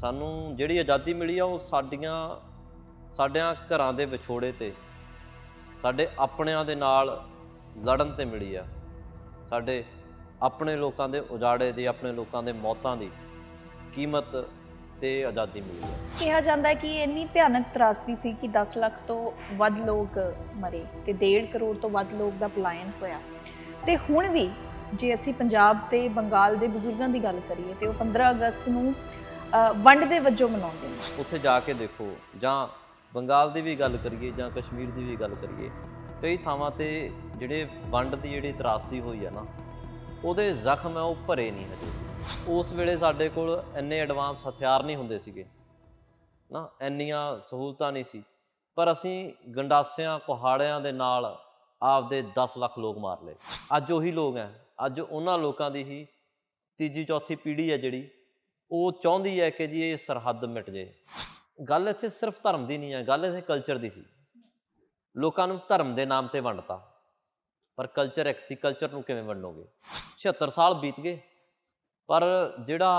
ਸਾਨੂੰ ਜਿਹੜੀ ਆਜ਼ਾਦੀ ਮਿਲੀ ਆ ਉਹ ਸਾਡੀਆਂ ਸਾਡਿਆਂ ਘਰਾਂ ਦੇ ਵਿਛੋੜੇ ਤੇ ਸਾਡੇ ਆਪਣਿਆਂ ਦੇ ਨਾਲ ਲੜਨ ਤੇ ਮਿਲੀ ਆ ਸਾਡੇ ਆਪਣੇ ਲੋਕਾਂ ਦੇ ਉਜਾੜੇ ਦੀ ਆਪਣੇ ਲੋਕਾਂ ਦੇ ਮੌਤਾਂ ਦੀ ਕੀਮਤ ਤੇ ਆਜ਼ਾਦੀ ਮਿਲੀ ਆ ਕਿਹਾ ਜਾਂਦਾ ਹੈ ਕਿ ਇੰਨੀ ਭਿਆਨਕ ਤਰਾਸਦੀ ਸੀ ਕਿ 10 ਲੱਖ ਤੋਂ ਵੱਧ ਲੋਕ ਮਰੇ ਤੇ 1.5 ਕਰੋੜ ਤੋਂ ਵੱਧ ਲੋਕ ਦਾ ਪਲਾਇਨ ਹੋਇਆ ਤੇ ਹੁਣ ਵੀ ਜੇ ਅਸੀਂ ਪੰਜਾਬ ਤੇ ਬੰਗਾਲ ਦੇ ਬਜ਼ੁਰਗਾਂ ਦੀ ਗੱਲ ਕਰੀਏ ਤੇ ਉਹ 15 ਅਗਸਤ ਨੂੰ ਵੰਡ ਦੇ ਵਜੋਂ ਮਨਾਉਂਦੇ ਨੇ ਉੱਥੇ ਜਾ ਕੇ ਦੇਖੋ ਜਾਂ ਬੰਗਾਲ ਦੀ ਵੀ ਗੱਲ ਕਰੀਏ ਜਾਂ ਕਸ਼ਮੀਰ ਦੀ ਵੀ ਗੱਲ ਕਰੀਏ ਕਈ ਥਾਵਾਂ ਤੇ ਜਿਹੜੇ ਵੰਡ ਦੀ ਜਿਹੜੀ ਤਰਾਸਦੀ ਹੋਈ ਹੈ ਨਾ ਉਹਦੇ ਜ਼ਖਮ ਹੈ ਉਹ ਭਰੇ ਨਹੀਂ ਹਜੇ ਉਸ ਵੇਲੇ ਸਾਡੇ ਕੋਲ ਇੰਨੇ ਐਡਵਾਂਸ ਹਥਿਆਰ ਨਹੀਂ ਹੁੰਦੇ ਸੀਗੇ ਨਾ ਇੰਨੀਆਂ ਸਹੂਲਤਾਂ ਨਹੀਂ ਸੀ ਪਰ ਅਸੀਂ ਗੰਡਾਸਿਆਂ ਕੁਹਾੜਿਆਂ ਦੇ ਨਾਲ ਆਪਦੇ 10 ਲੱਖ ਲੋਕ ਮਾਰ ਲਏ ਅੱਜ ਉਹੀ ਲੋਕ ਹੈ ਅੱਜ ਉਹਨਾਂ ਲੋਕਾਂ ਦੀ ਹੀ ਤੀਜੀ ਚੌਥੀ ਪੀੜ੍ਹੀ ਹੈ ਜਿਹੜੀ ਉਹ ਚਾਹੁੰਦੀ ਹੈ ਕਿ ਜੀ ਇਹ ਸਰਹੱਦ ਮਿਟ ਜੇ ਗੱਲ ਇੱਥੇ ਸਿਰਫ ਧਰਮ ਦੀ ਨਹੀਂ ਹੈ ਗੱਲ ਇੱਥੇ ਕਲਚਰ ਦੀ ਸੀ ਲੋਕਾਂ ਨੂੰ ਧਰਮ ਦੇ ਨਾਮ ਤੇ ਵੰਡਤਾ ਪਰ ਕਲਚਰ ਇੱਕ ਸੀ ਕਲਚਰ ਨੂੰ ਕਿਵੇਂ ਵੰਡੋਗੇ 76 ਸਾਲ ਬੀਤ ਗਏ ਪਰ ਜਿਹੜਾ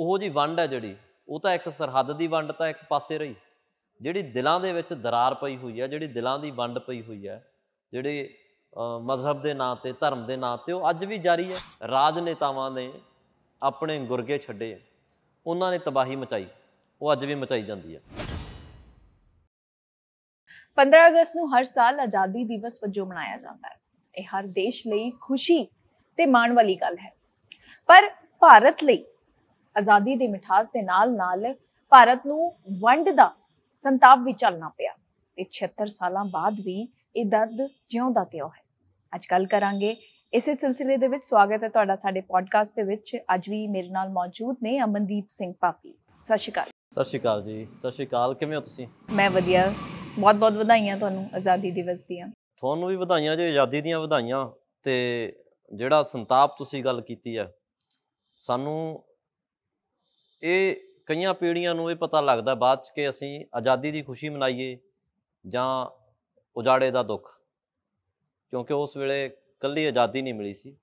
ਉਹੋ ਜੀ ਵੰਡ ਹੈ ਜਿਹੜੀ ਉਹ ਤਾਂ ਇੱਕ ਸਰਹੱਦ ਦੀ ਵੰਡ ਤਾਂ ਇੱਕ ਪਾਸੇ ਰਹੀ ਜਿਹੜੀ ਦਿਲਾਂ ਦੇ ਵਿੱਚ ਦਰਾਰ ਪਈ ਹੋਈ ਹੈ ਜਿਹੜੀ ਦਿਲਾਂ ਦੀ ਵੰਡ ਪਈ ਹੋਈ ਹੈ ਜਿਹੜੇ ਮਜ਼ਹਬ ਦੇ ਨਾਂ ਤੇ ਧਰਮ ਦੇ ਨਾਂ ਤੇ ਉਹ ਅੱਜ ਵੀ ਜਾਰੀ ਹੈ ਰਾਜਨੇਤਾਵਾਂ ਨੇ ਆਪਣੇ ਗੁਰਗੇ ਛੱਡੇ ਉਹਨਾਂ ਨੇ ਤਬਾਹੀ ਮਚਾਈ ਉਹ ਅੱਜ ਵੀ ਮਚਾਈ ਜਾਂਦੀ ਹੈ 15 ਅਗਸਤ ਨੂੰ ਹਰ ਸਾਲ ਆਜ਼ਾਦੀ ਦਿਵਸ ਵਜੋਂ ਮਨਾਇਆ ਜਾਂਦਾ ਹੈ ਇਹ ਹਰ ਦੇਸ਼ ਲਈ ਖੁਸ਼ੀ ਤੇ ਮਾਣ ਵਾਲੀ ਗੱਲ ਹੈ ਪਰ ਭਾਰਤ ਲਈ ਆਜ਼ਾਦੀ ਦੀ ਮਿਠਾਸ ਦੇ ਨਾਲ-ਨਾਲ ਭਾਰਤ ਨੂੰ ਵੰਡ ਦਾ ਸੰਤਾਪ ਵੀ ਚੱਲਣਾ ਪਿਆ ਤੇ 76 ਸਾਲਾਂ ਬਾਅਦ ਵੀ ਇਹ ਦਰਦ ਜਿਉਂਦਾ ਤਿਉ ਹੈ ਅੱਜ ਗੱਲ ਕਰਾਂਗੇ ਇਸੇ ਸਿਲਸਿਲੇ ਦੇ ਵਿੱਚ ਸਵਾਗਤ ਹੈ ਤੁਹਾਡਾ ਸਾਡੇ ਪੋਡਕਾਸਟ ਦੇ ਵਿੱਚ ਅੱਜ ਵੀ ਮੇਰੇ ਨਾਲ ਮੌਜੂਦ ਨੇ ਅਮਨਦੀਪ ਸਿੰਘ ਪਾਪੀ ਸਤਿ ਸ਼੍ਰੀ ਅਕਾਲ ਸਤਿ ਸ਼੍ਰੀ ਅਕਾਲ ਜੀ ਸਤਿ ਸ਼੍ਰੀ ਅਕਾਲ ਕਿਵੇਂ ਹੋ ਤੁਸੀਂ ਮੈਂ ਵਧੀਆ ਬਹੁਤ-ਬਹੁਤ ਵਧਾਈਆਂ ਤੁਹਾਨੂੰ ਆਜ਼ਾਦੀ ਦਿਵਸ ਦੀਆਂ ਤੁਹਾਨੂੰ ਵੀ ਵਧਾਈਆਂ ਜੀ ਆਜ਼ਾਦੀ ਦੀਆਂ ਵਧਾਈਆਂ ਤੇ ਜਿਹੜਾ ਸੰਤਾਪ ਤੁਸੀਂ ਗੱਲ ਕੀਤੀ ਹੈ ਸਾਨੂੰ ਇਹ ਕਈਆਂ ਪੀੜ੍ਹੀਆਂ ਨੂੰ ਇਹ ਪਤਾ ਲੱਗਦਾ ਬਾਅਦ ਚ ਕਿ ਅਸੀਂ ਆਜ਼ਾਦੀ ਦੀ ਖੁਸ਼ੀ ਮਨਾਈਏ ਜਾਂ ਉਜਾੜੇ ਦਾ ਦੁੱਖ ਕਿਉਂਕਿ ਉਸ ਵੇਲੇ ਕੱਲੀ ਆਜ਼ਾਦੀ ਨਹੀਂ ਮਿਲੀ ਸੀ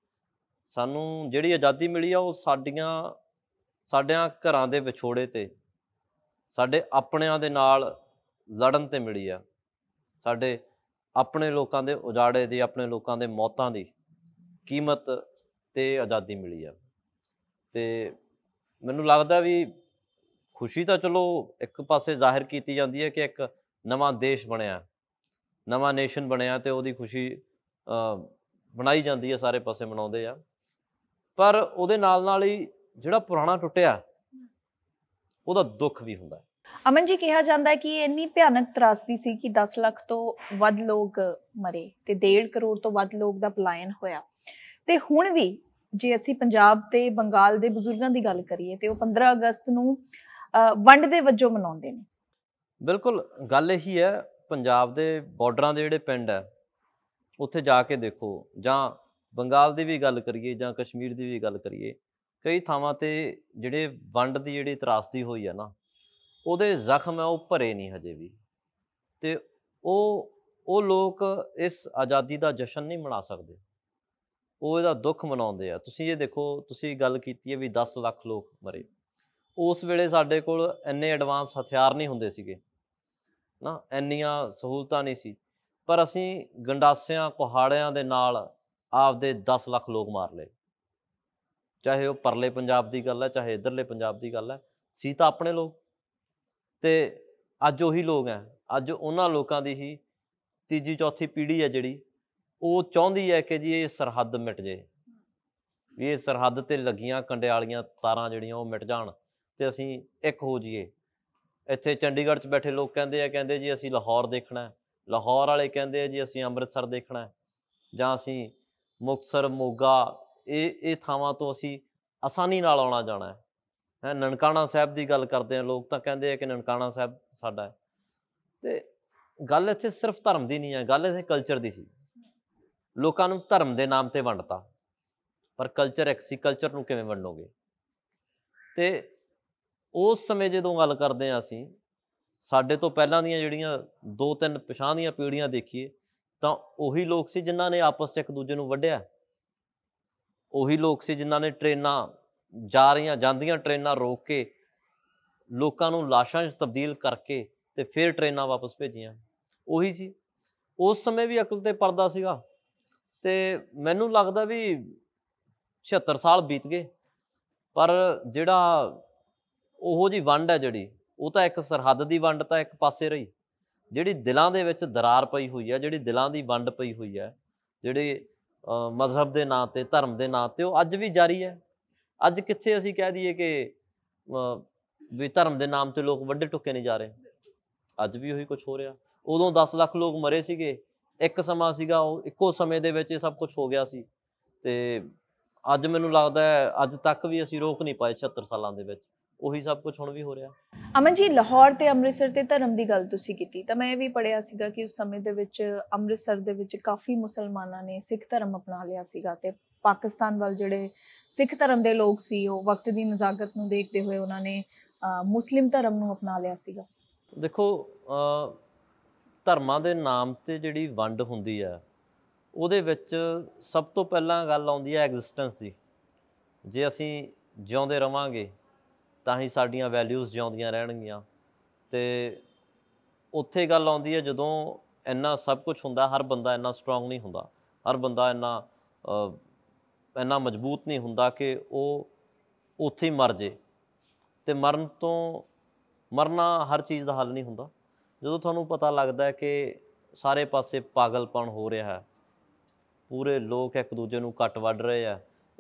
ਸਾਨੂੰ ਜਿਹੜੀ ਆਜ਼ਾਦੀ ਮਿਲੀ ਆ ਉਹ ਸਾਡੀਆਂ ਸਾਡਿਆਂ ਘਰਾਂ ਦੇ ਵਿਛੋੜੇ ਤੇ ਸਾਡੇ ਆਪਣਿਆਂ ਦੇ ਨਾਲ ਲੜਨ ਤੇ ਮਿਲੀ ਆ ਸਾਡੇ ਆਪਣੇ ਲੋਕਾਂ ਦੇ ਉਜਾੜੇ ਦੀ ਆਪਣੇ ਲੋਕਾਂ ਦੇ ਮੌਤਾਂ ਦੀ ਕੀਮਤ ਤੇ ਆਜ਼ਾਦੀ ਮਿਲੀ ਆ ਤੇ ਮੈਨੂੰ ਲੱਗਦਾ ਵੀ ਖੁਸ਼ੀ ਤਾਂ ਚਲੋ ਇੱਕ ਪਾਸੇ ਜ਼ਾਹਿਰ ਕੀਤੀ ਜਾਂਦੀ ਹੈ ਕਿ ਇੱਕ ਨਵਾਂ ਦੇਸ਼ ਬਣਿਆ ਨਵਾਂ ਨੇਸ਼ਨ ਬਣਿਆ ਤੇ ਉਹਦੀ ਖੁਸ਼ੀ ਬਣਾਈ ਜਾਂਦੀ ਹੈ ਸਾਰੇ ਪਾਸੇ ਬਣਾਉਂਦੇ ਆ ਪਰ ਉਹਦੇ ਨਾਲ ਨਾਲ ਹੀ ਜਿਹੜਾ ਪੁਰਾਣਾ ਟੁੱਟਿਆ ਉਹਦਾ ਦੁੱਖ ਵੀ ਹੁੰਦਾ ਅਮਨ ਜੀ ਕਿਹਾ ਜਾਂਦਾ ਹੈ ਕਿ ਇੰਨੀ ਭਿਆਨਕ ਤਰਾਸਦੀ ਸੀ ਕਿ 10 ਲੱਖ ਤੋਂ ਵੱਧ ਲੋਕ ਮਰੇ ਤੇ 1.5 ਕਰੋੜ ਤੋਂ ਵੱਧ ਲੋਕ ਦਾ ਪਲਾਇਨ ਹੋਇਆ ਤੇ ਹੁਣ ਵੀ ਜੇ ਅਸੀਂ ਪੰਜਾਬ ਤੇ ਬੰਗਾਲ ਦੇ ਬਜ਼ੁਰਗਾਂ ਦੀ ਗੱਲ ਕਰੀਏ ਤੇ ਉਹ 15 ਅਗਸਤ ਨੂੰ ਵੰਡ ਦੇ ਵਜੋਂ ਮਨਾਉਂਦੇ ਨੇ ਬਿਲਕੁਲ ਗੱਲ ਇਹੀ ਹੈ ਪੰਜਾਬ ਦੇ ਬਾਰਡਰਾਂ ਦੇ ਜਿਹੜੇ ਪਿੰਡ ਹੈ ਉੱਥੇ ਜਾ ਕੇ ਦੇਖੋ ਜਾਂ ਬੰਗਾਲ ਦੀ ਵੀ ਗੱਲ ਕਰੀਏ ਜਾਂ ਕਸ਼ਮੀਰ ਦੀ ਵੀ ਗੱਲ ਕਰੀਏ ਕਈ ਥਾਵਾਂ ਤੇ ਜਿਹੜੇ ਵੰਡ ਦੀ ਜਿਹੜੀ ਤਰਾਸਦੀ ਹੋਈ ਆ ਨਾ ਉਹਦੇ ਜ਼ਖਮ ਆ ਉਹ ਭਰੇ ਨਹੀਂ ਹਜੇ ਵੀ ਤੇ ਉਹ ਉਹ ਲੋਕ ਇਸ ਆਜ਼ਾਦੀ ਦਾ ਜਸ਼ਨ ਨਹੀਂ ਮਨਾ ਸਕਦੇ ਉਹ ਇਹਦਾ ਦੁੱਖ ਮਨਾਉਂਦੇ ਆ ਤੁਸੀਂ ਇਹ ਦੇਖੋ ਤੁਸੀਂ ਗੱਲ ਕੀਤੀ ਹੈ ਵੀ 10 ਲੱਖ ਲੋਕ ਮਰੇ ਉਸ ਵੇਲੇ ਸਾਡੇ ਕੋਲ ਇੰਨੇ ਐਡਵਾਂਸ ਹਥਿਆਰ ਨਹੀਂ ਹੁੰਦੇ ਸੀਗੇ ਨਾ ਇੰਨੀਆਂ ਸਹੂਲਤਾਂ ਨਹੀਂ ਸੀ ਪਰ ਅਸੀਂ ਗੰਡਾਸਿਆਂ ਕੁਹਾੜਿਆਂ ਦੇ ਨਾਲ ਆਪਦੇ 10 ਲੱਖ ਲੋਕ ਮਾਰ ਲਏ ਚਾਹੇ ਉਹ ਪਰਲੇ ਪੰਜਾਬ ਦੀ ਗੱਲ ਹੈ ਚਾਹੇ ਇਧਰਲੇ ਪੰਜਾਬ ਦੀ ਗੱਲ ਹੈ ਸੀ ਤਾਂ ਆਪਣੇ ਲੋਕ ਤੇ ਅੱਜ ਉਹੀ ਲੋਕ ਹੈ ਅੱਜ ਉਹਨਾਂ ਲੋਕਾਂ ਦੀ ਹੀ ਤੀਜੀ ਚੌਥੀ ਪੀੜ੍ਹੀ ਹੈ ਜਿਹੜੀ ਉਹ ਚਾਹੁੰਦੀ ਹੈ ਕਿ ਜੀ ਇਹ ਸਰਹੱਦ ਮਿਟ ਜੇ ਵੀ ਇਹ ਸਰਹੱਦ ਤੇ ਲੱਗੀਆਂ ਕੰਡਿਆਲੀਆਂ ਤਾਰਾਂ ਜਿਹੜੀਆਂ ਉਹ ਮਿਟ ਜਾਣ ਤੇ ਅਸੀਂ ਇੱਕ ਹੋ ਜਾਈਏ ਇੱਥੇ ਚੰਡੀਗੜ੍ਹ 'ਚ ਬੈਠੇ ਲੋਕ ਕਹਿੰਦੇ ਆ ਕਹਿੰਦੇ ਜੀ ਅਸੀਂ ਲਾਹੌਰ ਦੇਖਣਾ ਲਾਹੌਰ ਵਾਲੇ ਕਹਿੰਦੇ ਆ ਜੀ ਅਸੀਂ ਅੰਮ੍ਰਿਤਸਰ ਦੇਖਣਾ ਹੈ ਜਾਂ ਅਸੀਂ ਮੁਕਤਸਰ ਮੋਗਾ ਇਹ ਇਹ ਥਾਵਾਂ ਤੋਂ ਅਸੀਂ ਆਸਾਨੀ ਨਾਲ ਆਉਣਾ ਜਾਣਾ ਹੈ ਹੈ ਨਨਕਾਣਾ ਸਾਹਿਬ ਦੀ ਗੱਲ ਕਰਦੇ ਆ ਲੋਕ ਤਾਂ ਕਹਿੰਦੇ ਆ ਕਿ ਨਨਕਾਣਾ ਸਾਹਿਬ ਸਾਡਾ ਹੈ ਤੇ ਗੱਲ ਇੱਥੇ ਸਿਰਫ ਧਰਮ ਦੀ ਨਹੀਂ ਹੈ ਗੱਲ ਇੱਥੇ ਕਲਚਰ ਦੀ ਸੀ ਲੋਕਾਂ ਨੂੰ ਧਰਮ ਦੇ ਨਾਮ ਤੇ ਵੰਡਤਾ ਪਰ ਕਲਚਰ ਇੱਕ ਸੀ ਕਲਚਰ ਨੂੰ ਕਿਵੇਂ ਵੰਡੋਗੇ ਤੇ ਉਸ ਸਮੇਂ ਜਦੋਂ ਗੱਲ ਕਰਦੇ ਆ ਅਸੀਂ ਸਾਡੇ ਤੋਂ ਪਹਿਲਾਂ ਦੀਆਂ ਜਿਹੜੀਆਂ ਦੋ ਤਿੰਨ ਪਛਾਣ ਦੀਆਂ ਪੀੜ੍ਹੀਆਂ ਦੇਖੀਏ ਤਾਂ ਉਹੀ ਲੋਕ ਸੀ ਜਿਨ੍ਹਾਂ ਨੇ ਆਪਸ 'ਚ ਇੱਕ ਦੂਜੇ ਨੂੰ ਵੱਢਿਆ ਉਹੀ ਲੋਕ ਸੀ ਜਿਨ੍ਹਾਂ ਨੇ ਟ੍ਰੇਨਾਂ ਜਾ ਰਹੀਆਂ ਜਾਂਦੀਆਂ ਟ੍ਰੇਨਾਂ ਰੋਕ ਕੇ ਲੋਕਾਂ ਨੂੰ ਲਾਸ਼ਾਂ 'ਚ ਤਬਦੀਲ ਕਰਕੇ ਤੇ ਫਿਰ ਟ੍ਰੇਨਾਂ ਵਾਪਸ ਭੇਜੀਆਂ ਉਹੀ ਸੀ ਉਸ ਸਮੇਂ ਵੀ ਅਕਲ ਤੇ ਪਰਦਾ ਸੀਗਾ ਤੇ ਮੈਨੂੰ ਲੱਗਦਾ ਵੀ 76 ਸਾਲ ਬੀਤ ਗਏ ਪਰ ਜਿਹੜਾ ਉਹੋ ਜੀ ਵੰਡ ਹੈ ਜਿਹੜੀ ਉਹ ਤਾਂ ਇੱਕ ਸਰਹੱਦ ਦੀ ਵੰਡ ਤਾਂ ਇੱਕ ਪਾਸੇ ਰਹੀ ਜਿਹੜੀ ਦਿਲਾਂ ਦੇ ਵਿੱਚ ਦਰਾਰ ਪਈ ਹੋਈ ਹੈ ਜਿਹੜੀ ਦਿਲਾਂ ਦੀ ਵੰਡ ਪਈ ਹੋਈ ਹੈ ਜਿਹੜੇ ਮਜ਼ਹਬ ਦੇ ਨਾਂ ਤੇ ਧਰਮ ਦੇ ਨਾਂ ਤੇ ਉਹ ਅੱਜ ਵੀ ਜਾਰੀ ਹੈ ਅੱਜ ਕਿੱਥੇ ਅਸੀਂ ਕਹਿ ਦਈਏ ਕਿ ਵੀ ਧਰਮ ਦੇ ਨਾਮ ਤੇ ਲੋਕ ਵੱਡੇ ਟੁੱਕੇ ਨਹੀਂ ਜਾ ਰਹੇ ਅੱਜ ਵੀ ਉਹੀ ਕੁਝ ਹੋ ਰਿਹਾ ਉਦੋਂ 10 ਲੱਖ ਲੋਕ ਮਰੇ ਸੀਗੇ ਇੱਕ ਸਮਾਂ ਸੀਗਾ ਉਹ ਇੱਕੋ ਸਮੇਂ ਦੇ ਵਿੱਚ ਇਹ ਸਭ ਕੁਝ ਹੋ ਗਿਆ ਸੀ ਤੇ ਅੱਜ ਮੈਨੂੰ ਲੱਗਦਾ ਹੈ ਅੱਜ ਤੱਕ ਵੀ ਅਸੀਂ ਰੋਕ ਨਹੀਂ ਪਾਏ 76 ਸਾਲਾਂ ਦੇ ਵਿੱਚ ਉਹੀ ਸਭ ਕੁਝ ਹੁਣ ਵੀ ਹੋ ਰਿਹਾ ਅਮਨ ਜੀ ਲਾਹੌਰ ਤੇ ਅੰਮ੍ਰਿਤਸਰ ਤੇ ਧਰਮ ਦੀ ਗੱਲ ਤੁਸੀਂ ਕੀਤੀ ਤਾਂ ਮੈਂ ਇਹ ਵੀ ਪੜਿਆ ਸੀਗਾ ਕਿ ਉਸ ਸਮੇਂ ਦੇ ਵਿੱਚ ਅੰਮ੍ਰਿਤਸਰ ਦੇ ਵਿੱਚ ਕਾਫੀ ਮੁਸਲਮਾਨਾਂ ਨੇ ਸਿੱਖ ਧਰਮ ਅਪਣਾ ਲਿਆ ਸੀਗਾ ਤੇ ਪਾਕਿਸਤਾਨ ਵੱਲ ਜਿਹੜੇ ਸਿੱਖ ਧਰਮ ਦੇ ਲੋਕ ਸੀ ਉਹ ਵਕਤ ਦੀ ਨਜ਼ਾਕਤ ਨੂੰ ਦੇਖਦੇ ਹੋਏ ਉਹਨਾਂ ਨੇ ਮੁਸਲਿਮ ਧਰਮ ਨੂੰ ਅਪਣਾ ਲਿਆ ਸੀਗਾ ਦੇਖੋ ਧਰਮਾਂ ਦੇ ਨਾਮ ਤੇ ਜਿਹੜੀ ਵੰਡ ਹੁੰਦੀ ਆ ਉਹਦੇ ਵਿੱਚ ਸਭ ਤੋਂ ਪਹਿਲਾਂ ਗੱਲ ਆਉਂਦੀ ਹੈ ਐਗਜ਼ਿਸਟੈਂਸ ਦੀ ਜੇ ਅਸੀਂ ਜਿਉਂਦੇ ਰਵਾਂਗੇ ਤਾਂ ਹੀ ਸਾਡੀਆਂ ਵੈਲਿਊਜ਼ ਜਿਉਂਦੀਆਂ ਰਹਿਣਗੀਆਂ ਤੇ ਉੱਥੇ ਗੱਲ ਆਉਂਦੀ ਹੈ ਜਦੋਂ ਇੰਨਾ ਸਭ ਕੁਝ ਹੁੰਦਾ ਹਰ ਬੰਦਾ ਇੰਨਾ ਸਟਰੋਂਗ ਨਹੀਂ ਹੁੰਦਾ ਹਰ ਬੰਦਾ ਇੰਨਾ ਇੰਨਾ ਮਜ਼ਬੂਤ ਨਹੀਂ ਹੁੰਦਾ ਕਿ ਉਹ ਉੱਥੇ ਹੀ ਮਰ ਜੇ ਤੇ ਮਰਨ ਤੋਂ ਮਰਨਾ ਹਰ ਚੀਜ਼ ਦਾ ਹੱਲ ਨਹੀਂ ਹੁੰਦਾ ਜਦੋਂ ਤੁਹਾਨੂੰ ਪਤਾ ਲੱਗਦਾ ਹੈ ਕਿ ਸਾਰੇ ਪਾਸੇ ਪਾਗਲਪਣ ਹੋ ਰਿਹਾ ਹੈ ਪੂਰੇ ਲੋਕ ਇੱਕ ਦੂਜੇ ਨੂੰ ਕੱਟ ਵੱਢ ਰਹੇ ਆ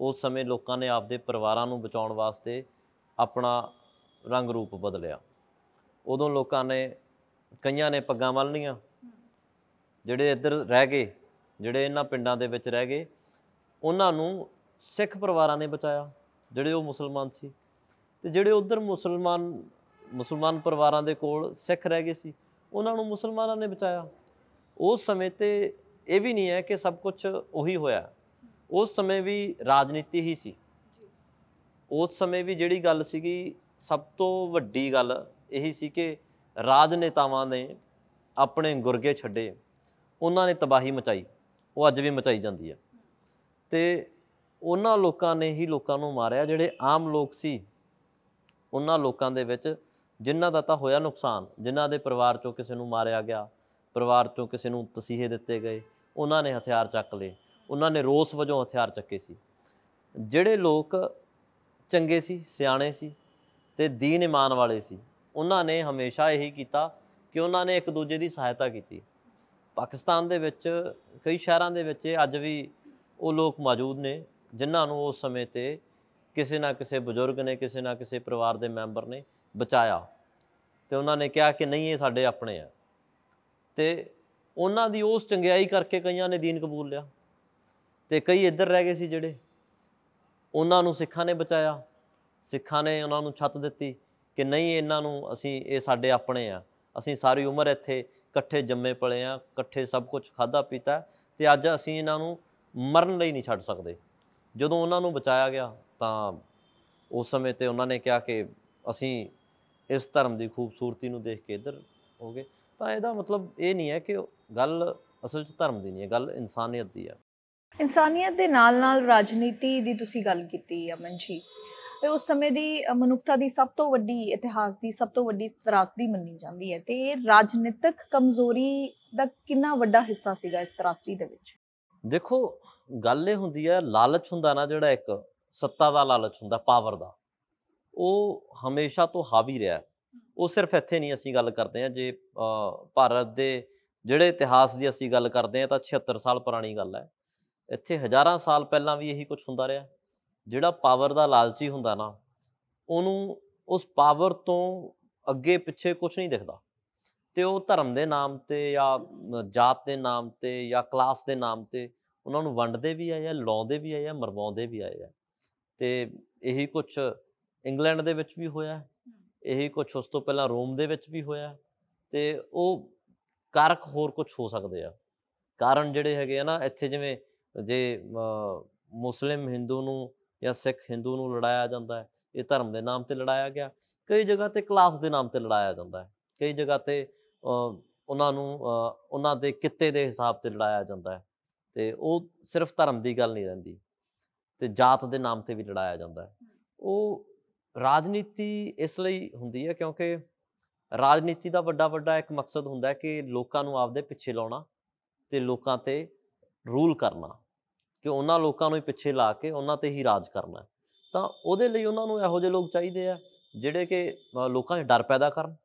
ਉਸ ਸਮੇਂ ਲੋਕਾਂ ਨੇ ਆਪਦੇ ਪਰਿਵਾਰਾਂ ਨੂੰ ਬਚਾਉਣ ਵਾਸਤੇ ਆਪਣਾ ਰੰਗ ਰੂਪ ਬਦਲਿਆ ਉਦੋਂ ਲੋਕਾਂ ਨੇ ਕਈਆਂ ਨੇ ਪੱਗਾਂ ਬੰਨ ਜਿਹੜੇ ਇੱਧਰ ਰਹਿ ਗਏ ਜਿਹੜੇ ਇਹਨਾਂ ਪਿੰਡਾਂ ਦੇ ਵਿੱਚ ਰਹਿ ਗਏ ਉਹਨਾਂ ਨੂੰ ਸਿੱਖ ਪਰਿਵਾਰਾਂ ਨੇ ਬਚਾਇਆ ਜਿਹੜੇ ਉਹ ਮੁਸਲਮਾਨ ਸੀ ਤੇ ਜਿਹੜੇ ਉਧਰ ਮੁਸਲਮਾਨ ਮੁਸਲਮਾਨ ਪਰਿਵਾਰਾਂ ਦੇ ਕੋਲ ਸਿੱਖ ਰਹਿ ਗਏ ਸੀ ਉਹਨਾਂ ਨੂੰ ਮੁਸਲਮਾਨਾਂ ਨੇ ਬਚਾਇਆ ਉਸ ਸਮੇਂ ਤੇ ਇਹ ਵੀ ਨਹੀਂ ਹੈ ਕਿ ਸਭ ਕੁਝ ਉਹੀ ਹੋਇਆ ਉਸ ਸਮੇਂ ਵੀ ਰਾਜਨੀਤੀ ਹੀ ਸੀ ਉਸ ਸਮੇਂ ਵੀ ਜਿਹੜੀ ਗੱਲ ਸੀਗੀ ਸਭ ਤੋਂ ਵੱਡੀ ਗੱਲ ਇਹੀ ਸੀ ਕਿ ਰਾਜਨੇਤਾਵਾਂ ਨੇ ਆਪਣੇ ਗੁਰਗੇ ਛੱਡੇ ਉਹਨਾਂ ਨੇ ਤਬਾਹੀ ਮਚਾਈ ਉਹ ਅੱਜ ਵੀ ਮਚਾਈ ਜਾਂਦੀ ਹੈ ਤੇ ਉਹਨਾਂ ਲੋਕਾਂ ਨੇ ਹੀ ਲੋਕਾਂ ਨੂੰ ਮਾਰਿਆ ਜਿਹੜੇ ਆਮ ਲੋਕ ਸੀ ਉਹਨਾਂ ਲੋਕਾਂ ਦੇ ਵਿੱਚ ਜਿਨ੍ਹਾਂ ਦਾ ਤਾਂ ਹੋਇਆ ਨੁਕਸਾਨ ਜਿਨ੍ਹਾਂ ਦੇ ਪਰਿਵਾਰ ਚੋਂ ਕਿਸੇ ਨੂੰ ਮਾਰਿਆ ਗਿਆ ਪਰਿਵਾਰ ਚੋਂ ਕਿਸੇ ਨੂੰ ਤਸੀਹੇ ਦਿੱਤੇ ਗਏ ਉਹਨਾਂ ਨੇ ਹਥਿਆਰ ਚੱਕ ਲਏ ਉਹਨਾਂ ਨੇ ਰੋਸ ਵਜੋਂ ਹਥਿਆਰ ਚੱਕੇ ਸੀ ਜਿਹੜੇ ਲੋਕ ਚੰਗੇ ਸੀ ਸਿਆਣੇ ਸੀ ਤੇ ਦੀਨ ਇਮਾਨ ਵਾਲੇ ਸੀ ਉਹਨਾਂ ਨੇ ਹਮੇਸ਼ਾ ਇਹੀ ਕੀਤਾ ਕਿ ਉਹਨਾਂ ਨੇ ਇੱਕ ਦੂਜੇ ਦੀ ਸਹਾਇਤਾ ਕੀਤੀ ਪਾਕਿਸਤਾਨ ਦੇ ਵਿੱਚ ਕਈ ਸ਼ਹਿਰਾਂ ਦੇ ਵਿੱਚ ਅੱਜ ਵੀ ਉਹ ਲੋਕ ਮੌਜੂਦ ਨੇ ਜਿਨ੍ਹਾਂ ਨੂੰ ਉਸ ਸਮੇਂ ਤੇ ਕਿਸੇ ਨਾ ਕਿਸੇ ਬਜ਼ੁਰਗ ਨੇ ਕਿਸੇ ਨਾ ਕਿਸੇ ਪਰਿਵਾਰ ਦੇ ਮੈਂਬਰ ਨੇ ਬਚਾਇਆ ਤੇ ਉਹਨਾਂ ਨੇ ਕਿਹਾ ਕਿ ਨਹੀਂ ਇਹ ਸਾਡੇ ਆਪਣੇ ਆ ਤੇ ਉਹਨਾਂ ਦੀ ਉਸ ਚੰਗਿਆਈ ਕਰਕੇ ਕਈਆਂ ਨੇ ਦੀਨ ਕਬੂਲ ਲਿਆ ਤੇ ਕਈ ਇੱਧਰ ਰਹਿ ਗਏ ਸੀ ਜਿਹੜੇ ਉਹਨਾਂ ਨੂੰ ਸਿੱਖਾਂ ਨੇ ਬਚਾਇਆ ਸਿੱਖਾਂ ਨੇ ਉਹਨਾਂ ਨੂੰ ਛੱਤ ਦਿੱਤੀ ਕਿ ਨਹੀਂ ਇਹਨਾਂ ਨੂੰ ਅਸੀਂ ਇਹ ਸਾਡੇ ਆਪਣੇ ਆ ਅਸੀਂ ਸਾਰੀ ਉਮਰ ਇੱਥੇ ਇਕੱਠੇ ਜੰਮੇ ਪਲੇ ਆ ਇਕੱਠੇ ਸਭ ਕੁਝ ਖਾਦਾ ਪੀਤਾ ਤੇ ਅੱਜ ਅਸੀਂ ਇਹਨਾਂ ਨੂੰ ਮਰਨ ਲਈ ਨਹੀਂ ਛੱਡ ਸਕਦੇ ਜਦੋਂ ਉਹਨਾਂ ਨੂੰ ਬਚਾਇਆ ਗਿਆ ਤਾਂ ਉਸ ਸਮੇਂ ਤੇ ਉਹਨਾਂ ਨੇ ਕਿਹਾ ਕਿ ਅਸੀਂ ਇਸ ਧਰਮ ਦੀ ਖੂਬਸੂਰਤੀ ਨੂੰ ਦੇਖ ਕੇ ਇੱਧਰ ਹੋ ਗਏ ਤਾਂ ਇਹਦਾ ਮਤਲਬ ਇਹ ਨਹੀਂ ਹੈ ਕਿ ਗੱਲ ਅਸਲ 'ਚ ਧਰਮ ਦੀ ਨਹੀਂ ਹੈ ਗੱਲ ਇਨਸਾਨੀਅਤ ਦੀ ਹੈ ਇਨਸਾਨੀਅਤ ਦੇ ਨਾਲ-ਨਾਲ ਰਾਜਨੀਤੀ ਦੀ ਤੁਸੀਂ ਗੱਲ ਕੀਤੀ ਅਮਨ ਜੀ ਉਸ ਸਮੇਂ ਦੀ ਮਨੁੱਖਤਾ ਦੀ ਸਭ ਤੋਂ ਵੱਡੀ ਇਤਿਹਾਸ ਦੀ ਸਭ ਤੋਂ ਵੱਡੀ ਤਰਾਸਦੀ ਮੰਨੀ ਜਾਂਦੀ ਹੈ ਤੇ ਇਹ ਰਾਜਨੀਤਿਕ ਕਮਜ਼ੋਰੀ ਦਾ ਕਿੰਨਾ ਵੱਡਾ ਹਿੱਸਾ ਸੀਗਾ ਇਸ ਤਰਾਸਦੀ ਦੇ ਵਿੱਚ ਦੇਖੋ ਗੱਲ ਇਹ ਹੁੰਦੀ ਹੈ ਲਾਲਚ ਹੁੰਦਾ ਨਾ ਜਿਹੜਾ ਇੱਕ ਸੱਤਾ ਦਾ ਲਾਲਚ ਹੁੰਦਾ ਪਾਵਰ ਦਾ ਉਹ ਹਮੇਸ਼ਾ ਤੋਂ ਹਾਵੀ ਰਿਹਾ ਉਹ ਸਿਰਫ ਇੱਥੇ ਨਹੀਂ ਅਸੀਂ ਗੱਲ ਕਰਦੇ ਆ ਜੇ ਭਾਰਤ ਦੇ ਜਿਹੜੇ ਇਤਿਹਾਸ ਦੀ ਅਸੀਂ ਗੱਲ ਕਰਦੇ ਆ ਤਾਂ 76 ਸਾਲ ਪੁਰਾਣੀ ਗੱਲ ਹੈ ਇੱਥੇ ਹਜ਼ਾਰਾਂ ਸਾਲ ਪਹਿਲਾਂ ਵੀ ਇਹੀ ਕੁਝ ਹੁੰਦਾ ਰਿਹਾ ਜਿਹੜਾ ਪਾਵਰ ਦਾ ਲਾਲਚੀ ਹੁੰਦਾ ਨਾ ਉਹਨੂੰ ਉਸ ਪਾਵਰ ਤੋਂ ਅੱਗੇ ਪਿੱਛੇ ਕੁਝ ਨਹੀਂ ਦਿਖਦਾ ਤੇ ਉਹ ਧਰਮ ਦੇ ਨਾਮ ਤੇ ਜਾਂ ਜਾਤ ਦੇ ਨਾਮ ਤੇ ਜਾਂ ਕਲਾਸ ਦੇ ਨਾਮ ਤੇ ਉਹਨਾਂ ਨੂੰ ਵੰਡਦੇ ਵੀ ਆਏ ਆ ਲਾਉਂਦੇ ਵੀ ਆਏ ਆ ਮਰਵਾਉਂਦੇ ਵੀ ਆਏ ਆ ਤੇ ਇਹੀ ਕੁਝ ਇੰਗਲੈਂਡ ਦੇ ਵਿੱਚ ਵੀ ਹੋਇਆ ਇਹੀ ਕੁਝ ਉਸ ਤੋਂ ਪਹਿਲਾਂ ਰੋਮ ਦੇ ਵਿੱਚ ਵੀ ਹੋਇਆ ਤੇ ਉਹ ਕਾਰਕ ਹੋਰ ਕੁਝ ਹੋ ਸਕਦੇ ਆ ਕਾਰਨ ਜਿਹੜੇ ਹੈਗੇ ਆ ਨਾ ਇੱਥੇ ਜਿਵੇਂ ਜੇ ਮੁਸਲਿਮ ਹਿੰਦੂ ਨੂੰ ਜਾਂ ਸਿੱਖ ਹਿੰਦੂ ਨੂੰ ਲੜਾਇਆ ਜਾਂਦਾ ਹੈ ਇਹ ਧਰਮ ਦੇ ਨਾਮ ਤੇ ਲੜਾਇਆ ਗਿਆ ਕਈ ਜਗ੍ਹਾ ਤੇ ਕਲਾਸ ਦੇ ਨਾਮ ਤੇ ਲੜਾਇਆ ਜਾਂਦਾ ਹੈ ਕਈ ਜਗ੍ਹਾ ਤੇ ਉਹਨਾਂ ਨੂੰ ਉਹਨਾਂ ਦੇ ਕਿੱਤੇ ਦੇ ਹਿਸਾਬ ਤੇ ਲੜਾਇਆ ਜਾਂਦਾ ਹੈ ਤੇ ਉਹ ਸਿਰਫ ਧਰਮ ਦੀ ਗੱਲ ਨਹੀਂ ਰਹਿੰਦੀ ਤੇ ਜਾਤ ਦੇ ਨਾਮ ਤੇ ਵੀ ਲੜਾਇਆ ਜਾਂਦਾ ਹੈ ਉਹ ਰਾਜਨੀਤੀ ਇਸ ਲਈ ਹੁੰਦੀ ਹੈ ਕਿਉਂਕਿ ਰਾਜਨੀਤੀ ਦਾ ਵੱਡਾ ਵੱਡਾ ਇੱਕ ਮਕਸਦ ਹੁੰਦਾ ਹੈ ਕਿ ਲੋਕਾਂ ਨੂੰ ਆਪਦੇ ਪਿੱਛੇ ਲਾਉਣਾ ਤੇ ਲੋਕਾਂ ਤੇ ਰੂਲ ਕਰਨਾ ਕਿ ਉਹਨਾਂ ਲੋਕਾਂ ਨੂੰ ਹੀ ਪਿੱਛੇ ਲਾ ਕੇ ਉਹਨਾਂ ਤੇ ਹੀ ਰਾਜ ਕਰਨਾ ਤਾਂ ਉਹਦੇ ਲਈ ਉਹਨਾਂ ਨੂੰ ਇਹੋ ਜਿਹੇ ਲੋਕ ਚਾਹੀਦੇ ਆ ਜਿਹੜੇ ਕਿ ਲੋਕਾਂ 'ਚ ਡਰ ਪੈਦਾ ਕਰਨ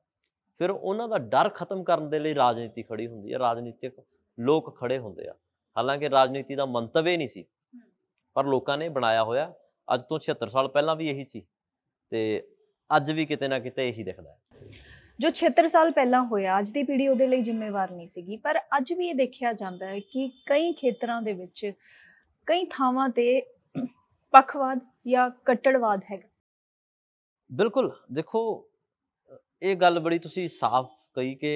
ਫਿਰ ਉਹਨਾਂ ਦਾ ਡਰ ਖਤਮ ਕਰਨ ਦੇ ਲਈ ਰਾਜਨੀਤੀ ਖੜੀ ਹੁੰਦੀ ਹੈ ਰਾਜਨੀਤਿਕ ਲੋਕ ਖੜੇ ਹੁੰਦੇ ਆ ਹਾਲਾਂਕਿ ਰਾਜਨੀਤੀ ਦਾ ਮੰਤਵ ਇਹ ਨਹੀਂ ਸੀ ਪਰ ਲੋਕਾਂ ਨੇ ਬਣਾਇਆ ਹੋਇਆ ਅੱਜ ਤੋਂ 76 ਸਾਲ ਪਹਿਲਾਂ ਵੀ ਇਹੀ ਸੀ ਤੇ ਅੱਜ ਵੀ ਕਿਤੇ ਨਾ ਕਿਤੇ ਇਹੀ ਦਿਖਦਾ ਹੈ ਜੋ 76 ਸਾਲ ਪਹਿਲਾਂ ਹੋਇਆ ਅੱਜ ਦੀ ਪੀੜ੍ਹੀ ਉਹਦੇ ਲਈ ਜ਼ਿੰਮੇਵਾਰ ਨਹੀਂ ਸੀਗੀ ਪਰ ਅੱਜ ਵੀ ਇਹ ਦੇਖਿਆ ਜਾਂਦਾ ਹੈ ਕਿ ਕਈ ਖੇਤਰਾਂ ਦੇ ਵਿੱਚ ਕਈ ਥਾਵਾਂ ਤੇ ਪੱਖਵਾਦ ਜਾਂ ਕੱਟੜਵਾਦ ਹੈਗਾ ਬਿਲਕੁਲ ਦੇਖੋ ਇਹ ਗੱਲ ਬੜੀ ਤੁਸੀਂ ਸਾਫ਼ ਕਹੀ ਕਿ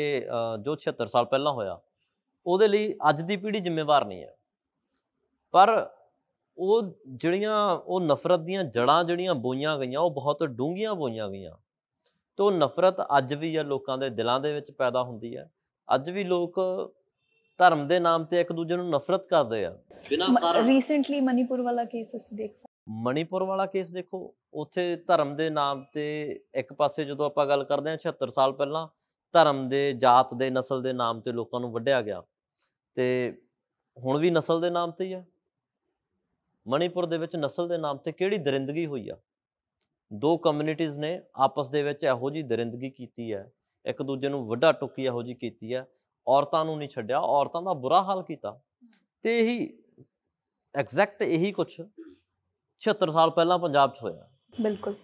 ਜੋ 76 ਸਾਲ ਪਹਿਲਾਂ ਹੋਇਆ ਉਹਦੇ ਲਈ ਅੱਜ ਦੀ ਪੀੜ੍ਹੀ ਜ਼ਿੰਮੇਵਾਰ ਨਹੀਂ ਹੈ ਪਰ ਉਹ ਜਿਹੜੀਆਂ ਉਹ ਨਫ਼ਰਤ ਦੀਆਂ ਜੜਾਂ ਜਿਹੜੀਆਂ ਬੋਈਆਂ ਗਈਆਂ ਉਹ ਬਹੁਤ ਡੂੰਘੀਆਂ ਬੋਈਆਂ ਗਈਆਂ ਤੇ ਉਹ ਨਫ਼ਰਤ ਅੱਜ ਵੀ ਆ ਲੋਕਾਂ ਦੇ ਦਿਲਾਂ ਦੇ ਵਿੱਚ ਪੈਦਾ ਹੁੰਦੀ ਆ ਅੱਜ ਵੀ ਲੋਕ ਧਰਮ ਦੇ ਨਾਮ ਤੇ ਇੱਕ ਦੂਜੇ ਨੂੰ ਨਫ਼ਰਤ ਕਰਦੇ ਆ ਬਿਨਾਂ ਕਾਰਨ ਰੀਸੈਂਟਲੀ ਮਨੀਪੁਰ ਵਾਲਾ ਕੇਸ ਅਸੀਂ ਦੇਖ ਸਕਦੇ ਮਨੀਪੁਰ ਵਾਲਾ ਕੇਸ ਦੇਖੋ ਉੱਥੇ ਧਰਮ ਦੇ ਨਾਮ ਤੇ ਇੱਕ ਪਾਸੇ ਜਦੋਂ ਆਪਾਂ ਗੱਲ ਕਰਦੇ ਹਾਂ 76 ਸਾਲ ਪਹਿਲਾਂ ਧਰਮ ਦੇ ਜਾਤ ਦੇ ਨਸਲ ਦੇ ਨਾਮ ਤੇ ਲੋਕਾਂ ਨੂੰ ਵੱਢਿਆ ਗਿਆ ਤੇ ਹੁਣ ਵੀ ਨਸਲ ਦੇ ਨਾਮ ਤੇ ਹੀ ਆ ਮਨੀਪੁਰ ਦੇ ਵਿੱਚ ਨਸਲ ਦੇ ਨਾਮ ਤੇ ਕਿਹੜੀ ਦਰਿੰਦਗੀ ਹੋਈ ਆ ਦੋ ਕਮਿਊਨਿਟੀਆਂ ਨੇ ਆਪਸ ਦੇ ਵਿੱਚ ਇਹੋ ਜੀ ਦਰਿੰਦਗੀ ਕੀਤੀ ਹੈ ਇੱਕ ਦੂਜੇ ਨੂੰ ਵੱਡਾ ਟੁੱਕੀ ਇਹੋ ਜੀ ਕੀਤੀ ਹੈ ਔਰਤਾਂ ਨੂੰ ਨਹੀਂ ਛੱਡਿਆ ਔਰਤਾਂ ਦਾ ਬੁਰਾ ਹਾਲ ਕੀਤਾ ਤੇ ਇਹੀ ਐਗਜ਼ੈਕਟ ਇਹੀ ਕੁਝ 76 ਸਾਲ ਪਹਿਲਾਂ ਪੰਜਾਬ 'ਚ ਹੋਇਆ ਬਿਲਕੁਲ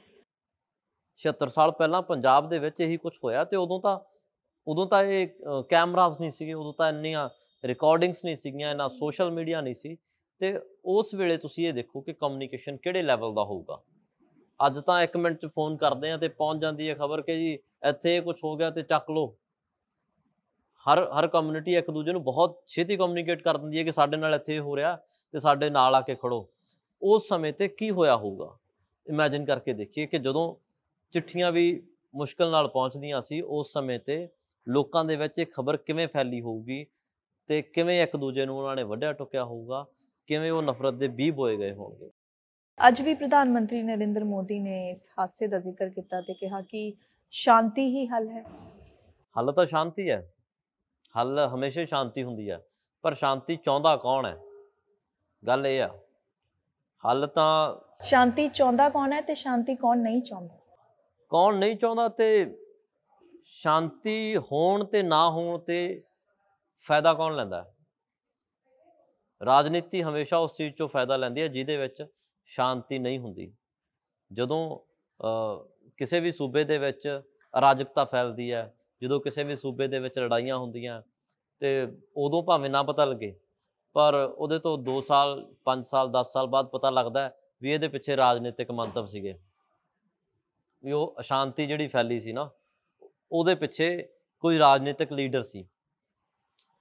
76 ਸਾਲ ਪਹਿਲਾਂ ਪੰਜਾਬ ਦੇ ਵਿੱਚ ਇਹੀ ਕੁਝ ਹੋਇਆ ਤੇ ਉਦੋਂ ਤਾਂ ਉਦੋਂ ਤਾਂ ਇਹ ਕੈਮਰਾਸ ਨਹੀਂ ਸੀਗੇ ਉਦੋਂ ਤਾਂ ਇੰਨੀਆਂ ਰਿਕਾਰਡਿੰਗਸ ਨਹੀਂ ਸੀਗੀਆਂ ਇਹਨਾਂ ਸੋਸ਼ਲ ਮੀਡੀਆ ਨਹੀਂ ਸੀ ਤੇ ਉਸ ਵੇਲੇ ਤੁਸੀਂ ਇਹ ਦੇਖੋ ਕਿ ਕਮਿਊਨੀਕੇਸ਼ਨ ਕਿਹੜੇ ਲੈਵਲ ਦਾ ਹੋਊਗਾ ਅੱਜ ਤਾਂ 1 ਮਿੰਟ 'ਚ ਫੋਨ ਕਰਦੇ ਆ ਤੇ ਪਹੁੰਚ ਜਾਂਦੀ ਹੈ ਖਬਰ ਕਿ ਜੀ ਇੱਥੇ ਕੁਝ ਹੋ ਗਿਆ ਤੇ ਚੱਕ ਲੋ ਹਰ ਹਰ ਕਮਿਊਨਿਟੀ ਇੱਕ ਦੂਜੇ ਨੂੰ ਬਹੁਤ ਛੇਤੀ ਕਮਿਊਨੀਕੇਟ ਕਰ ਦਿੰਦੀ ਹੈ ਕਿ ਸਾਡੇ ਨਾਲ ਇੱਥੇ ਹੋ ਰਿਹਾ ਤੇ ਸਾਡੇ ਨਾਲ ਆ ਕੇ ਖੜੋ ਉਸ ਸਮੇਂ ਤੇ ਕੀ ਹੋਇਆ ਹੋਊਗਾ ਇਮੇਜਿਨ ਕਰਕੇ ਦੇਖੀਏ ਕਿ ਜਦੋਂ ਚਿੱਠੀਆਂ ਵੀ ਮੁਸ਼ਕਲ ਨਾਲ ਪਹੁੰਚਦੀਆਂ ਸੀ ਉਸ ਸਮੇਂ ਤੇ ਲੋਕਾਂ ਦੇ ਵਿੱਚ ਇਹ ਖਬਰ ਕਿਵੇਂ ਫੈਲੀ ਹੋਊਗੀ ਤੇ ਕਿਵੇਂ ਇੱਕ ਦੂਜੇ ਨੂੰ ਉਹਨਾਂ ਨੇ ਵੱਡਿਆ ਟੁਕਿਆ ਹੋਊਗਾ ਕਿਵੇਂ ਉਹ ਨਫ਼ਰਤ ਦੇ ਬੀਜ ਬੋਏ ਗਏ ਹੋਣਗੇ ਅੱਜ ਵੀ ਪ੍ਰਧਾਨ ਮੰਤਰੀ ਨਰਿੰਦਰ ਮੋਦੀ ਨੇ ਇਸ ਹਾਦਸੇ ਦਾ ਜ਼ਿਕਰ ਕੀਤਾ ਤੇ ਕਿਹਾ ਕਿ ਸ਼ਾਂਤੀ ਹੀ ਹੱਲ ਹੈ ਹੱਲ ਤਾਂ ਸ਼ਾਂਤੀ ਹੈ ਹੱਲ ਹਮੇਸ਼ਾ ਸ਼ਾਂਤੀ ਹੁੰਦੀ ਹੈ ਪਰ ਸ਼ਾਂਤੀ ਚਾਹੁੰਦਾ ਕੌਣ ਹੈ ਗੱਲ ਇਹ ਆ ਹੱਲ ਤਾਂ ਸ਼ਾਂਤੀ ਚਾਹੁੰਦਾ ਕੌਣ ਹੈ ਤੇ ਸ਼ਾਂਤੀ ਕੌਣ ਨਹੀਂ ਚਾਹੁੰਦਾ ਕੌਣ ਨਹੀਂ ਚਾਹੁੰਦਾ ਤੇ ਸ਼ਾਂਤੀ ਹੋਣ ਤੇ ਨਾ ਹੋਣ ਤੇ ਫਾਇਦਾ ਕੌਣ ਲੈਂਦਾ ਰਾਜਨੀਤੀ ਹਮੇਸ਼ਾ ਉਸ ਚੀਜ਼ ਤੋਂ ਫਾਇਦਾ ਲੈਂਦੀ ਹੈ ਜਿਹਦੇ ਵਿੱਚ ਸ਼ਾਂਤੀ ਨਹੀਂ ਹੁੰਦੀ ਜਦੋਂ ਕਿਸੇ ਵੀ ਸੂਬੇ ਦੇ ਵਿੱਚ ਅਰਾਜਕਤਾ ਫੈਲਦੀ ਹੈ ਜਦੋਂ ਕਿਸੇ ਵੀ ਸੂਬੇ ਦੇ ਵਿੱਚ ਲੜਾਈਆਂ ਹੁੰਦੀਆਂ ਤੇ ਉਦੋਂ ਭਾਵੇਂ ਨਾ ਪਤਾ ਲੱਗੇ ਪਰ ਉਹਦੇ ਤੋਂ 2 ਸਾਲ 5 ਸਾਲ 10 ਸਾਲ ਬਾਅਦ ਪਤਾ ਲੱਗਦਾ ਵੀ ਇਹਦੇ ਪਿੱਛੇ ਰਾਜਨੀਤਿਕ ਮੰਤਵ ਸੀਗੇ ਵੀ ਉਹ ਅਸ਼ਾਂਤੀ ਜਿਹੜੀ ਫੈਲੀ ਸੀ ਨਾ ਉਹਦੇ ਪਿੱਛੇ ਕੋਈ ਰਾਜਨੀਤਿਕ ਲੀਡਰ ਸੀ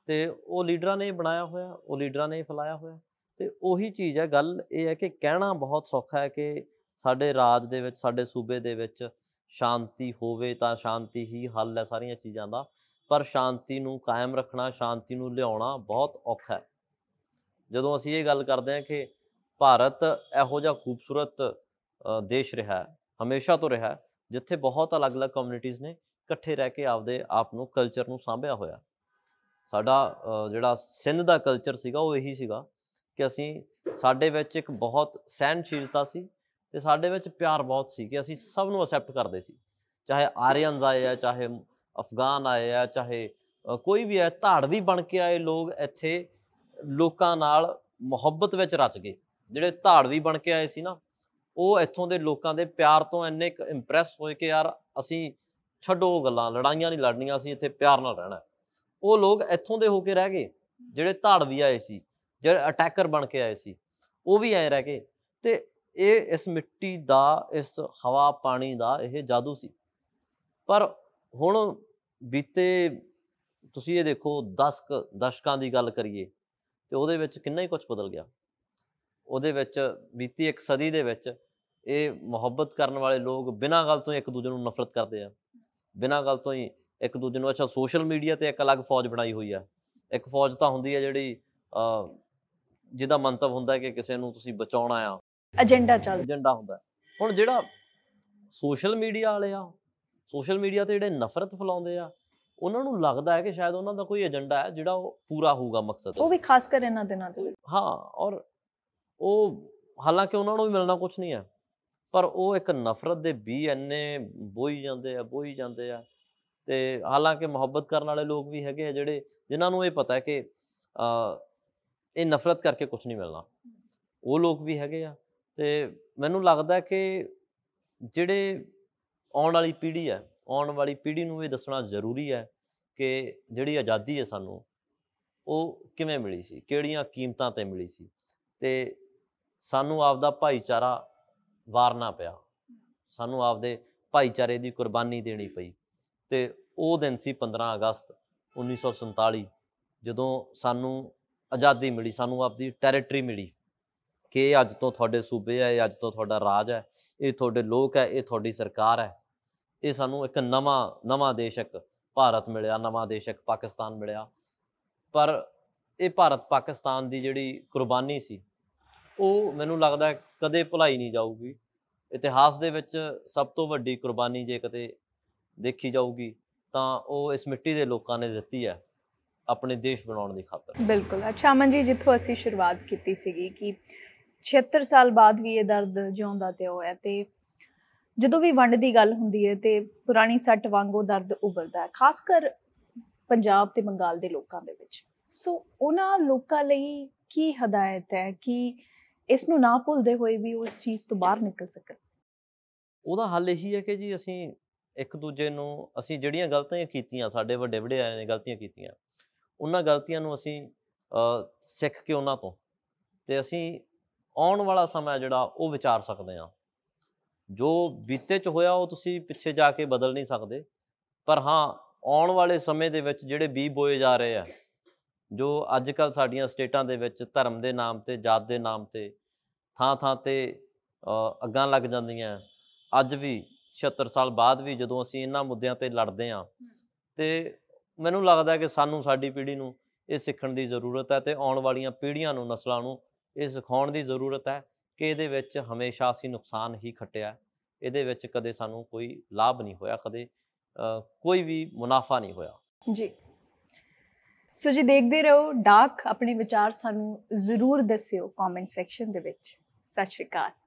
ਤੇ ਉਹ ਲੀਡਰਾਂ ਨੇ ਬਣਾਇਆ ਹੋਇਆ ਉਹ ਲੀਡਰਾਂ ਨੇ ਫਲਾਇਆ ਹੋਇਆ ਤੇ ਉਹੀ ਚੀਜ਼ ਹੈ ਗੱਲ ਇਹ ਹੈ ਕਿ ਕਹਿਣਾ ਬਹੁਤ ਸੌਖਾ ਹੈ ਕਿ ਸਾਡੇ ਰਾਜ ਦੇ ਵਿੱਚ ਸਾਡੇ ਸੂਬੇ ਦੇ ਵਿੱਚ ਸ਼ਾਂਤੀ ਹੋਵੇ ਤਾਂ ਸ਼ਾਂਤੀ ਹੀ ਹੱਲ ਹੈ ਸਾਰੀਆਂ ਚੀਜ਼ਾਂ ਦਾ ਪਰ ਸ਼ਾਂਤੀ ਨੂੰ ਕਾਇਮ ਰੱਖਣਾ ਸ਼ਾਂਤੀ ਨੂੰ ਲਿਆਉਣਾ ਬਹੁਤ ਔਖਾ ਹੈ ਜਦੋਂ ਅਸੀਂ ਇਹ ਗੱਲ ਕਰਦੇ ਹਾਂ ਕਿ ਭਾਰਤ ਇਹੋ ਜਿਹਾ ਖੂਬਸੂਰਤ ਦੇਸ਼ ਰਿਹਾ ਹੈ ਹਮੇਸ਼ਾ ਤੋਂ ਰਿਹਾ ਜਿੱਥੇ ਬਹੁਤ ਅਲੱਗ-ਅਲੱਗ ਕਮਿਊਨਿਟੀਆਂ ਨੇ ਇਕੱਠੇ ਰਹਿ ਕੇ ਆਪਦੇ ਆਪ ਨੂੰ ਕਲਚਰ ਨੂੰ ਸਾਂਭਿਆ ਹੋਇਆ ਸਾਡਾ ਜਿਹੜਾ ਸਿੰਧ ਦਾ ਕਲਚਰ ਸੀਗਾ ਉਹ ਇਹੀ ਸੀਗਾ ਕਿ ਅਸੀਂ ਸਾਡੇ ਵਿੱਚ ਇੱਕ ਬਹੁਤ ਸਹਿਨਸ਼ੀਲਤਾ ਸੀ ਤੇ ਸਾਡੇ ਵਿੱਚ ਪਿਆਰ ਬਹੁਤ ਸੀ ਕਿ ਅਸੀਂ ਸਭ ਨੂੰ ਅਕਸੈਪਟ ਕਰਦੇ ਸੀ ਚਾਹੇ ਆਰੀਅਨਸ ਆਏ ਆ ਚਾਹੇ ਅਫਗਾਨ ਆਏ ਆ ਚਾਹੇ ਕੋਈ ਵੀ ਹੈ ਧਾੜਵੀ ਬਣ ਕੇ ਆਏ ਲੋਕ ਇੱਥੇ ਲੋਕਾਂ ਨਾਲ ਮੁਹੱਬਤ ਵਿੱਚ ਰਚ ਗਏ ਜਿਹੜੇ ਧਾੜਵੀ ਬਣ ਕੇ ਆਏ ਸੀ ਨਾ ਉਹ ਇੱਥੋਂ ਦੇ ਲੋਕਾਂ ਦੇ ਪਿਆਰ ਤੋਂ ਇੰਨੇ ਇੰਪ੍ਰੈਸ ਹੋਏ ਕਿ ਯਾਰ ਅਸੀਂ ਛੱਡੋ ਗੱਲਾਂ ਲੜਾਈਆਂ ਨਹੀਂ ਲੜਨੀਆਂ ਅਸੀਂ ਇੱਥੇ ਪਿਆਰ ਨਾਲ ਰਹਿਣਾ ਉਹ ਲੋਕ ਇੱਥੋਂ ਦੇ ਹੋ ਕੇ ਰਹਿ ਗਏ ਜਿਹੜੇ ਧਾੜਵੀ ਆਏ ਸੀ ਜਿਹੜੇ ਅਟੈਕਰ ਬਣ ਕੇ ਆਏ ਸੀ ਉਹ ਵੀ ਐ ਰਹਿ ਕੇ ਤੇ ਇਹ ਇਸ ਮਿੱਟੀ ਦਾ ਇਸ ਹਵਾ ਪਾਣੀ ਦਾ ਇਹ ਜਾਦੂ ਸੀ ਪਰ ਹੁਣ ਬੀਤੇ ਤੁਸੀਂ ਇਹ ਦੇਖੋ 10 ਦਸ਼ਕਾਂ ਦੀ ਗੱਲ ਕਰੀਏ ਤੇ ਉਹਦੇ ਵਿੱਚ ਕਿੰਨਾ ਹੀ ਕੁਝ ਬਦਲ ਗਿਆ ਉਹਦੇ ਵਿੱਚ ਬੀਤੀ ਇੱਕ ਸਦੀ ਦੇ ਵਿੱਚ ਇਹ ਮੁਹੱਬਤ ਕਰਨ ਵਾਲੇ ਲੋਕ ਬਿਨਾਂ ਗੱਲ ਤੋਂ ਇੱਕ ਦੂਜੇ ਨੂੰ ਨਫ਼ਰਤ ਕਰਦੇ ਆ ਬਿਨਾਂ ਗੱਲ ਤੋਂ ਹੀ ਇੱਕ ਦੂਜੇ ਨੂੰ ਅੱਛਾ ਸੋਸ਼ਲ ਮੀਡੀਆ ਤੇ ਇੱਕ ਅਲੱਗ ਫੌਜ ਬਣਾਈ ਹੋਈ ਆ ਇੱਕ ਫੌਜ ਤਾਂ ਹੁੰਦੀ ਆ ਜਿਹੜੀ ਜਿਹਦਾ ਮੰਤਵ ਹੁੰਦਾ ਕਿ ਕਿਸੇ ਨੂੰ ਤੁਸੀਂ ਬਚਾਉਣਾ ਆ ਏਜੰਡਾ ਚੱਲ ਏਜੰਡਾ ਹੁੰਦਾ ਹੁਣ ਜਿਹੜਾ ਸੋਸ਼ਲ ਮੀਡੀਆ ਵਾਲੇ ਆ ਸੋਸ਼ਲ ਮੀਡੀਆ ਤੇ ਜਿਹੜੇ ਨਫ਼ਰਤ ਫਲਾਉਂਦੇ ਆ ਉਹਨਾਂ ਨੂੰ ਲੱਗਦਾ ਹੈ ਕਿ ਸ਼ਾਇਦ ਉਹਨਾਂ ਦਾ ਕੋਈ ਏਜੰਡਾ ਹੈ ਜਿਹੜਾ ਉਹ ਪੂਰਾ ਹੋਊਗਾ ਮਕਸਦ ਉਹ ਵੀ ਖਾਸ ਕਰ ਇਹਨਾਂ ਦਿਨਾਂ ਵਿੱਚ ਹਾਂ ਔਰ ਉਹ ਹਾਲਾਂਕਿ ਉਹਨਾਂ ਨੂੰ ਵੀ ਮਿਲਣਾ ਕੁਝ ਨਹੀਂ ਹੈ ਪਰ ਉਹ ਇੱਕ ਨਫ਼ਰਤ ਦੇ ਬੀ ਐਨੇ ਬੋਈ ਜਾਂਦੇ ਆ ਬੋਈ ਜਾਂਦੇ ਆ ਤੇ ਹਾਲਾਂਕਿ ਮੁਹੱਬਤ ਕਰਨ ਵਾਲੇ ਲੋਕ ਵੀ ਹੈਗੇ ਆ ਜਿਹੜੇ ਜਿਨ੍ਹਾਂ ਨੂੰ ਇਹ ਪਤਾ ਹੈ ਕਿ ਇਹ ਨਫ਼ਰਤ ਕਰਕੇ ਕੁਝ ਨਹੀਂ ਮਿਲਣਾ ਉਹ ਲੋਕ ਵੀ ਹੈਗੇ ਆ ਤੇ ਮੈਨੂੰ ਲੱਗਦਾ ਕਿ ਜਿਹੜੇ ਆਉਣ ਵਾਲੀ ਪੀੜ੍ਹੀ ਹੈ ਆਉਣ ਵਾਲੀ ਪੀੜ੍ਹੀ ਨੂੰ ਇਹ ਦੱਸਣਾ ਜ਼ਰੂਰੀ ਹੈ ਕਿ ਜਿਹੜੀ ਆਜ਼ਾਦੀ ਹੈ ਸਾਨੂੰ ਉਹ ਕਿਵੇਂ ਮਿਲੀ ਸੀ ਕਿਹੜੀਆਂ ਕੀਮਤਾਂ ਤੇ ਮਿਲੀ ਸੀ ਤੇ ਸਾਨੂੰ ਆਪਦਾ ਭਾਈਚਾਰਾ ਵਾਰਨਾ ਪਿਆ ਸਾਨੂੰ ਆਪਦੇ ਭਾਈਚਾਰੇ ਦੀ ਕੁਰਬਾਨੀ ਦੇਣੀ ਪਈ ਤੇ ਉਹ ਦਿਨ ਸੀ 15 ਅਗਸਤ 1947 ਜਦੋਂ ਸਾਨੂੰ ਆਜ਼ਾਦੀ ਮਿਲੀ ਸਾਨੂੰ ਆਪਦੀ ਟੈਰੀਟਰੀ ਮਿਲੀ ਕਿ ਇਹ ਅੱਜ ਤੋਂ ਤੁਹਾਡੇ ਸੂਬੇ ਹੈ ਇਹ ਅੱਜ ਤੋਂ ਤੁਹਾਡਾ ਰਾਜ ਹੈ ਇਹ ਤੁਹਾਡੇ ਲੋਕ ਹੈ ਇਹ ਤੁਹਾਡੀ ਸਰਕਾਰ ਹੈ ਇਹ ਸਾਨੂੰ ਇੱਕ ਨਵਾਂ ਨਵਾਂ ਦੇਸ਼ ਇੱਕ ਭਾਰਤ ਮਿਲਿਆ ਨਵਾਂ ਦੇਸ਼ ਇੱਕ ਪਾਕਿਸਤਾਨ ਮਿਲਿਆ ਪਰ ਇਹ ਭਾਰਤ ਪਾਕਿਸਤਾਨ ਦੀ ਜਿਹੜੀ ਕੁਰਬਾਨੀ ਸੀ ਉਹ ਮੈਨੂੰ ਲੱਗਦਾ ਕਦੇ ਭੁਲਾਈ ਨਹੀਂ ਜਾਊਗੀ ਇਤਿਹਾਸ ਦੇ ਵਿੱਚ ਸਭ ਤੋਂ ਵੱਡੀ ਕੁਰਬਾਨੀ ਜੇ ਕਦੇ ਦੇਖੀ ਜਾਊਗੀ ਤਾਂ ਉਹ ਇਸ ਮਿੱਟੀ ਦੇ ਲੋਕਾਂ ਨੇ ਦਿੱਤੀ ਹੈ ਆਪਣੇ ਦੇਸ਼ ਬਣਾਉਣ ਦੀ ਖਾਤਰ ਬਿਲਕੁਲ ਅੱਛਾ ਅਮਨ ਜੀ ਜਿੱਥੋਂ ਅਸੀਂ ਸ਼ੁਰੂਆਤ ਕੀਤੀ ਸੀਗੀ ਕਿ 76 ਸਾਲ ਬਾਅਦ ਵੀ ਇਹ ਦਰਦ ਜਿਉਂਦਾ ਤੇ ਹੋਇਆ ਤੇ ਜਦੋਂ ਵੀ ਵੰਡ ਦੀ ਗੱਲ ਹੁੰਦੀ ਹੈ ਤੇ ਪੁਰਾਣੀ ਸੱਟ ਵਾਂਗੂ ਦਰਦ ਉੱਭਰਦਾ ਹੈ ਖਾਸ ਕਰ ਪੰਜਾਬ ਤੇ ਬੰਗਾਲ ਦੇ ਲੋਕਾਂ ਦੇ ਵਿੱਚ ਸੋ ਉਹਨਾਂ ਲੋਕਾਂ ਲਈ ਕੀ ਹਦਾਇਤ ਹੈ ਕਿ ਇਸ ਨੂੰ ਨਾ ਭੁੱਲਦੇ ਹੋਏ ਵੀ ਉਸ ਚੀਜ਼ ਤੋਂ ਬਾਹਰ ਨਿਕਲ ਸਕਣ ਉਹਦਾ ਹੱਲ ਇਹੀ ਹੈ ਕਿ ਜੀ ਅਸੀਂ ਇੱਕ ਦੂਜੇ ਨੂੰ ਅਸੀਂ ਜਿਹੜੀਆਂ ਗਲਤੀਆਂ ਕੀਤੀਆਂ ਸਾਡੇ ਵੱਡੇ ਵੱਡੇ ਆਏ ਨੇ ਗਲਤੀਆਂ ਕੀਤੀਆਂ ਉਹਨਾਂ ਗਲਤੀਆਂ ਨੂੰ ਅਸੀਂ ਸਿੱਖ ਕੇ ਉਹਨਾਂ ਤੋਂ ਤੇ ਅਸੀਂ ਆਉਣ ਵਾਲਾ ਸਮਾਂ ਜਿਹੜਾ ਉਹ ਵਿਚਾਰ ਸਕਦੇ ਹਾਂ ਜੋ ਬੀਤੇ ਚ ਹੋਇਆ ਉਹ ਤੁਸੀਂ ਪਿੱਛੇ ਜਾ ਕੇ ਬਦਲ ਨਹੀਂ ਸਕਦੇ ਪਰ ਹਾਂ ਆਉਣ ਵਾਲੇ ਸਮੇਂ ਦੇ ਵਿੱਚ ਜਿਹੜੇ ਬੀ ਬੋਏ ਜਾ ਰਹੇ ਆ ਜੋ ਅੱਜ ਕੱਲ ਸਾਡੀਆਂ ਸਟੇਟਾਂ ਦੇ ਵਿੱਚ ਧਰਮ ਦੇ ਨਾਮ ਤੇ ਜਾਤ ਦੇ ਨਾਮ ਤੇ ਥਾਂ ਥਾਂ ਤੇ ਅੱਗਾਂ ਲੱਗ ਜਾਂਦੀਆਂ ਅੱਜ ਵੀ 76 ਸਾਲ ਬਾਅਦ ਵੀ ਜਦੋਂ ਅਸੀਂ ਇਹਨਾਂ ਮੁੱਦਿਆਂ ਤੇ ਲੜਦੇ ਆ ਤੇ ਮੈਨੂੰ ਲੱਗਦਾ ਕਿ ਸਾਨੂੰ ਸਾਡੀ ਪੀੜ੍ਹੀ ਨੂੰ ਇਹ ਸਿੱਖਣ ਦੀ ਜ਼ਰੂਰਤ ਹੈ ਤੇ ਆਉਣ ਵਾਲੀਆਂ ਪੀੜ੍ਹੀਆਂ ਨੂੰ ਨਸਲਾਂ ਨੂੰ ਇਹ ਸਿਖਾਉਣ ਦੀ ਜ਼ਰੂਰਤ ਹੈ ਕਿ ਇਹਦੇ ਵਿੱਚ ਹਮੇਸ਼ਾ ਅਸੀਂ ਨੁਕਸਾਨ ਹੀ ਖੱਟਿਆ ਇਹਦੇ ਵਿੱਚ ਕਦੇ ਸਾਨੂੰ ਕੋਈ ਲਾਭ ਨਹੀਂ ਹੋਇਆ ਕਦੇ ਕੋਈ ਵੀ ਮੁਨਾਫਾ ਨਹੀਂ ਹੋਇਆ ਜੀ ਸੋ ਜੀ ਦੇਖਦੇ ਰਹੋ ਡਾਕ ਆਪਣੇ ਵਿਚਾਰ ਸਾਨੂੰ ਜ਼ਰੂਰ ਦੱਸਿਓ ਕਮੈਂਟ ਸੈਕਸ਼ਨ ਦੇ ਵਿੱਚ ਸਤਿ ਸ਼੍ਰੀ ਅਕਾਲ